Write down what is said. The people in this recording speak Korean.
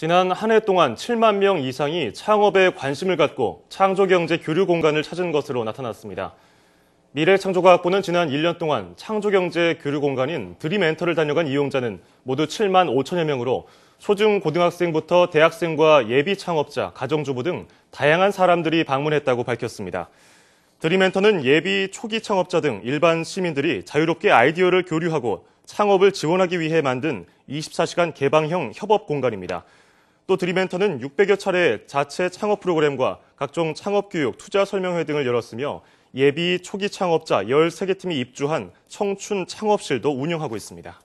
지난 한 해 동안 7만 명 이상이 창업에 관심을 갖고 창조경제 교류 공간을 찾은 것으로 나타났습니다. 미래창조과학부는 지난 1년 동안 창조경제 교류 공간인 드림엔터를 다녀간 이용자는 모두 7만 5천여 명으로 초중 고등학생부터 대학생과 예비 창업자, 가정주부 등 다양한 사람들이 방문했다고 밝혔습니다. 드림엔터는 예비 초기 창업자 등 일반 시민들이 자유롭게 아이디어를 교류하고 창업을 지원하기 위해 만든 24시간 개방형 협업 공간입니다. 또 드림엔터는 600여 차례 자체 창업 프로그램과 각종 창업 교육, 투자 설명회 등을 열었으며 예비 초기 창업자 13개 팀이 입주한 청춘 창업실도 운영하고 있습니다.